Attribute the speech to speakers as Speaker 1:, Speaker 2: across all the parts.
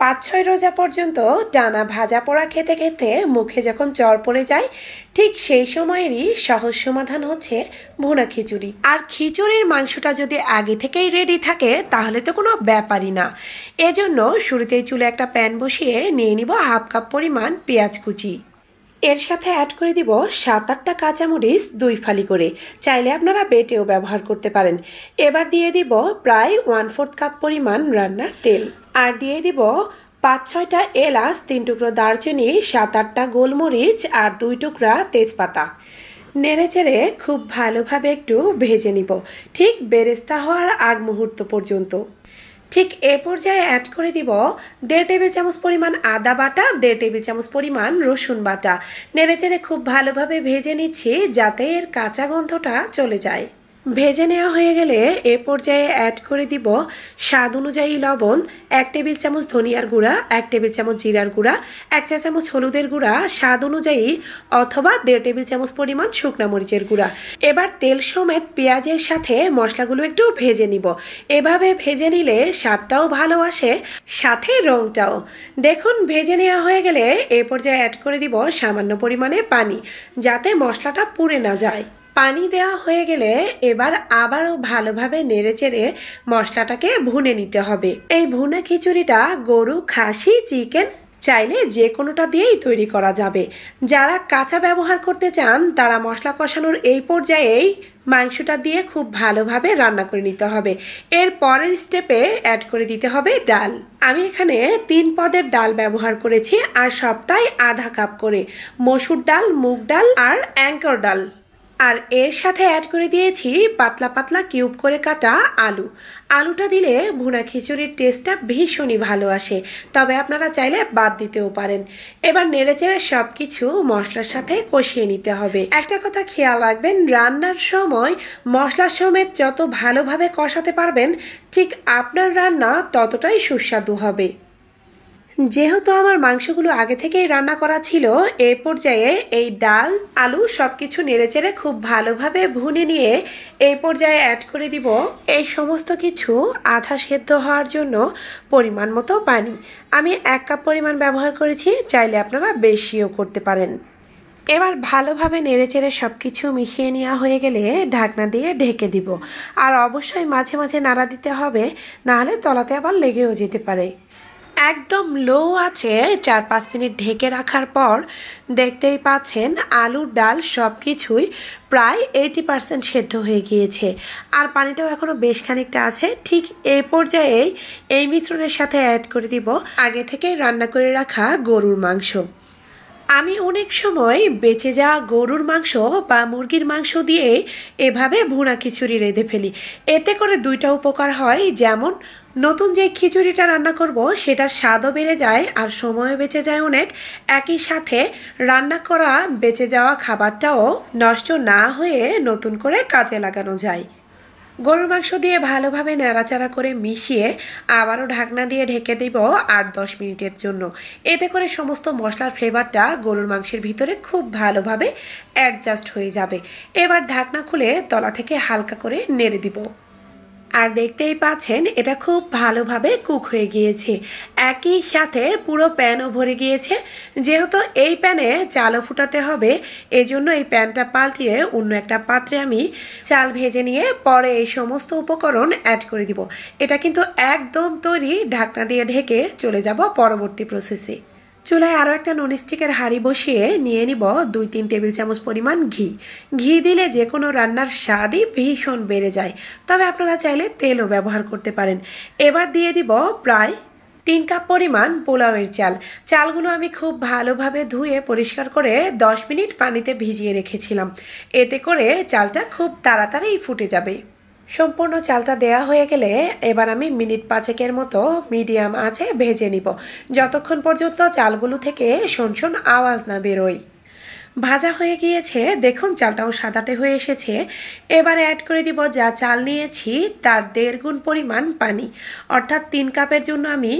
Speaker 1: পাঁচ ছয় রোজা পর্যন্ত টানা ভাজা পোড়া খেতে খেতে মুখে যখন জ্বর পড়ে যায় ঠিক সেই সময়েরই সহজ সমাধান হচ্ছে ভুনা খিচুড়ি আর খিচুড়ির মাংসটা যদি আগে থেকেই রেডি থাকে তাহলে তো কোনো ব্যাপারই না এজন্য শুরুতেই চুলে একটা প্যান বসিয়ে নিয়ে নিব হাফ কাপ পরিমাণ পেঁয়াজ কুচি এর সাথে অ্যাড করে দিব সাত আটটা কাঁচামরিচ দুই ফালি করে চাইলে আপনারা বেটেও ব্যবহার করতে পারেন এবার দিয়ে দিব প্রায় ওয়ান ফোর্থ কাপ পরিমাণ রান্নার তেল আর দিয়ে দিব পাঁচ ছয়টা এলাচ তিন টুকরো দারচিনি সাত আটটা গোলমরিচ আর দুই টুকরা তেজপাতা নেড়ে চেড়ে খুব ভালোভাবে একটু ভেজে নিব ঠিক বেরেস্তা হওয়ার আগ মুহূর্ত পর্যন্ত ঠিক এ পর্যায়ে অ্যাড করে দিব দেড় টেবিল চামচ পরিমাণ আদা বাটা দেড় টেবিল চামচ পরিমাণ রসুন বাটা নেড়ে চেড়ে খুব ভালোভাবে ভেজে নিচ্ছি যাতে এর কাঁচা গন্ধটা চলে যায় ভেজে নেওয়া হয়ে গেলে এ পর্যায়ে অ্যাড করে দিব স্বাদ অনুযায়ী লবণ এক টেবিল চামচ ধনিয়ার গুঁড়া এক টেবিল চামচ জিরার গুঁড়া এক চা চামচ হলুদের গুঁড়া স্বাদ অনুযায়ী অথবা দেড় টেবিল চামচ পরিমাণ শুকনা মরিচের গুঁড়া এবার তেল সমেত পেঁয়াজের সাথে মশলাগুলো একটু ভেজে নিব এভাবে ভেজে নিলে স্বাদটাও ভালো আসে সাথে রঙটাও দেখুন ভেজে নেওয়া হয়ে গেলে এ পর্যায়ে অ্যাড করে দিব সামান্য পরিমাণে পানি যাতে মশলাটা পুড়ে না যায় পানি দেওয়া হয়ে গেলে এবার আবারও ভালোভাবে নেড়েচেড়ে মশলাটাকে ভুনে নিতে হবে এই ভুনা খিচুড়িটা গরু খাসি চিকেন চাইলে যে কোনোটা দিয়েই তৈরি করা যাবে যারা কাঁচা ব্যবহার করতে চান তারা মশলা কষানোর এই পর্যায়েই মাংসটা দিয়ে খুব ভালোভাবে রান্না করে নিতে হবে এর পরের স্টেপে অ্যাড করে দিতে হবে ডাল আমি এখানে তিন পদের ডাল ব্যবহার করেছি আর সবটাই আধা কাপ করে মসুর ডাল মুগ ডাল আর অ্যাঙ্কর ডাল আর এর সাথে অ্যাড করে দিয়েছি পাতলা পাতলা কিউব করে কাটা আলু আলুটা দিলে ভুনা খিচুড়ির টেস্টটা ভীষণই ভালো আসে তবে আপনারা চাইলে বাদ দিতেও পারেন এবার নেড়েচেড়ে সব কিছু মশলার সাথে কষিয়ে নিতে হবে একটা কথা খেয়াল রাখবেন রান্নার সময় মশলা সমেত যত ভালোভাবে কষাতে পারবেন ঠিক আপনার রান্না ততটাই সুস্বাদু হবে যেহেতু আমার মাংসগুলো আগে থেকেই রান্না করা ছিল এ পর্যায়ে এই ডাল আলু সব কিছু নেড়েচেড়ে খুব ভালোভাবে ভুনে নিয়ে এই পর্যায়ে অ্যাড করে দিব এই সমস্ত কিছু আধা সেদ্ধ হওয়ার জন্য পরিমাণ মতো পানি আমি এক কাপ পরিমাণ ব্যবহার করেছি চাইলে আপনারা বেশিও করতে পারেন এবার ভালোভাবে নেড়েচেড়ে সব কিছু মিশিয়ে নেওয়া হয়ে গেলে ঢাকনা দিয়ে ঢেকে দিব আর অবশ্যই মাঝে মাঝে নাড়া দিতে হবে নাহলে তলাতে আবার লেগেও যেতে পারে একদম লো আছে চার পাঁচ মিনিট ঢেকে রাখার পর দেখতেই পাচ্ছেন আলু ডাল সব কিছুই প্রায় এইটি পার্সেন্ট সেদ্ধ হয়ে গিয়েছে আর পানিটাও এখনও বেশ খানিকটা আছে ঠিক এই পর্যায়ে এই মিশ্রণের সাথে অ্যাড করে দিব আগে থেকে রান্না করে রাখা গরুর মাংস আমি অনেক সময় বেঁচে যাওয়া গরুর মাংস বা মুরগির মাংস দিয়ে এভাবে ভুনা খিচুড়ি রেঁধে ফেলি এতে করে দুইটা উপকার হয় যেমন নতুন যে খিচুড়িটা রান্না করব সেটার স্বাদও বেড়ে যায় আর সময়ও বেঁচে যায় অনেক একই সাথে রান্না করা বেঁচে যাওয়া খাবারটাও নষ্ট না হয়ে নতুন করে কাজে লাগানো যায় গরুর মাংস দিয়ে ভালোভাবে নাড়াচাড়া করে মিশিয়ে আবারও ঢাকনা দিয়ে ঢেকে দেব আট দশ মিনিটের জন্য এতে করে সমস্ত মশলার ফ্লেভারটা গরুর মাংসের ভিতরে খুব ভালোভাবে অ্যাডজাস্ট হয়ে যাবে এবার ঢাকনা খুলে তলা থেকে হালকা করে নেড়ে দিব আর দেখতেই পাচ্ছেন এটা খুব ভালোভাবে কুক হয়ে গিয়েছে একই সাথে পুরো প্যানও ভরে গিয়েছে যেহেতু এই প্যানে চালও ফুটাতে হবে এজন্য এই প্যানটা পাল্টিয়ে অন্য একটা পাত্রে আমি চাল ভেজে নিয়ে পরে এই সমস্ত উপকরণ অ্যাড করে দিব এটা কিন্তু একদম তৈরি ঢাকনা দিয়ে ঢেকে চলে যাব পরবর্তী প্রসেসে চুলায় আরও একটা ননস্টিকের হাঁড়ি বসিয়ে নিয়ে নিব দুই তিন টেবিল চামচ পরিমাণ ঘি ঘি দিলে যে কোনো রান্নার স্বাদই ভীষণ বেড়ে যায় তবে আপনারা চাইলে তেলও ব্যবহার করতে পারেন এবার দিয়ে দিব প্রায় তিন কাপ পরিমাণ পোলাওয়ের চাল চালগুলো আমি খুব ভালোভাবে ধুয়ে পরিষ্কার করে 10 মিনিট পানিতে ভিজিয়ে রেখেছিলাম এতে করে চালটা খুব তাড়াতাড়ি ফুটে যাবে সম্পূর্ণ চালটা দেয়া হয়ে গেলে এবার আমি মিনিট পাঁচেকের মতো মিডিয়াম আছে ভেজে নিব যতক্ষণ পর্যন্ত চালগুলো থেকে শোন শোন আওয়াজ না বেরোয় ভাজা হয়ে গিয়েছে দেখুন চালটাও সাদাটে হয়ে এসেছে এবারে অ্যাড করে দিব যা চাল নিয়েছি তার দেড় গুণ পরিমাণ পানি অর্থাৎ তিন কাপের জন্য আমি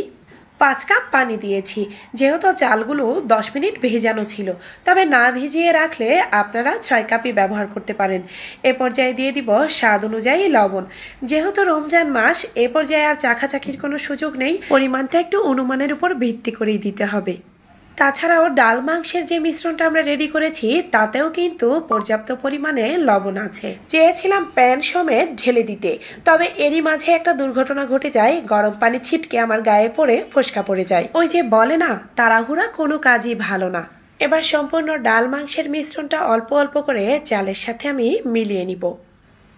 Speaker 1: পাঁচ কাপ পানি দিয়েছি যেহেতু চালগুলো দশ মিনিট ভেজানো ছিল তবে না ভিজিয়ে রাখলে আপনারা ছয় কাপই ব্যবহার করতে পারেন এ পর্যায়ে দিয়ে দিব স্বাদ অনুযায়ী লবণ যেহেতু রমজান মাস এ পর্যায়ে আর চাখাচাখির কোনো সুযোগ নেই পরিমাণটা একটু অনুমানের উপর ভিত্তি করেই দিতে হবে তাছাড়াও ডাল মাংসের যে মিশ্রণটা আমরা রেডি করেছি তাতেও কিন্তু পর্যাপ্ত পরিমাণে লবণ আছে চেয়েছিলাম প্যান সমেত ঢেলে দিতে তবে এরই মাঝে একটা দুর্ঘটনা ঘটে যায় গরম পানি ছিটকে আমার গায়ে পড়ে ফোসকা পড়ে যায় ওই যে বলে না তাড়াহুড়া কোনো কাজই ভালো না এবার সম্পূর্ণ ডাল মাংসের মিশ্রণটা অল্প অল্প করে চালের সাথে আমি মিলিয়ে নিব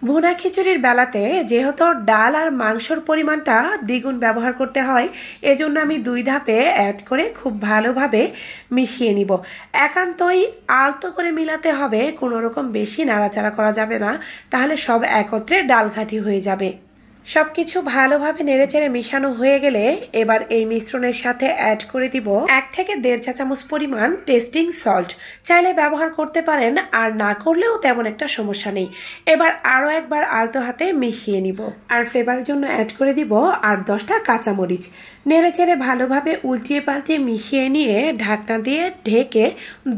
Speaker 1: ভুনা খিচুড়ির বেলাতে যেহেতু ডাল আর মাংসর পরিমাণটা দ্বিগুণ ব্যবহার করতে হয় এজন্য আমি দুই ধাপে অ্যাড করে খুব ভালোভাবে মিশিয়ে নিব একান্তই আলতো করে মিলাতে হবে কোনো রকম বেশি নাড়াচাড়া করা যাবে না তাহলে সব একত্রে ডাল ঘাঁটি হয়ে যাবে সব কিছু ভালোভাবে নেড়েচেড়ে মিশানো হয়ে গেলে এবার এই মিশ্রণের সাথে অ্যাড করে দিব এক থেকে দেড় চা চামচ পরিমাণ টেস্টিং সল্ট চাইলে ব্যবহার করতে পারেন আর না করলেও তেমন একটা সমস্যা নেই এবার আরও একবার আলতো হাতে মিশিয়ে নিব আর ফ্লেভারের জন্য অ্যাড করে দিব আর দশটা কাঁচামরিচ নেড়েচেড়ে ভালোভাবে উল্টিয়ে পাল্টিয়ে মিশিয়ে নিয়ে ঢাকনা দিয়ে ঢেকে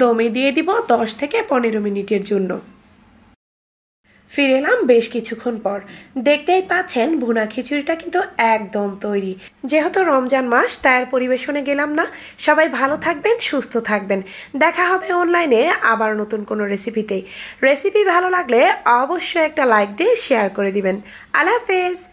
Speaker 1: দমে দিয়ে দিব দশ থেকে পনেরো মিনিটের জন্য ফিরে এলাম বেশ কিছুক্ষণ পর দেখতেই পাচ্ছেন ভুনা খিচুড়িটা কিন্তু একদম তৈরি যেহেতু রমজান মাস আর পরিবেশনে গেলাম না সবাই ভালো থাকবেন সুস্থ থাকবেন দেখা হবে অনলাইনে আবার নতুন কোনো রেসিপিতে রেসিপি ভালো লাগলে অবশ্যই একটা লাইক দিয়ে শেয়ার করে দিবেন আল্লাহ হাফেজ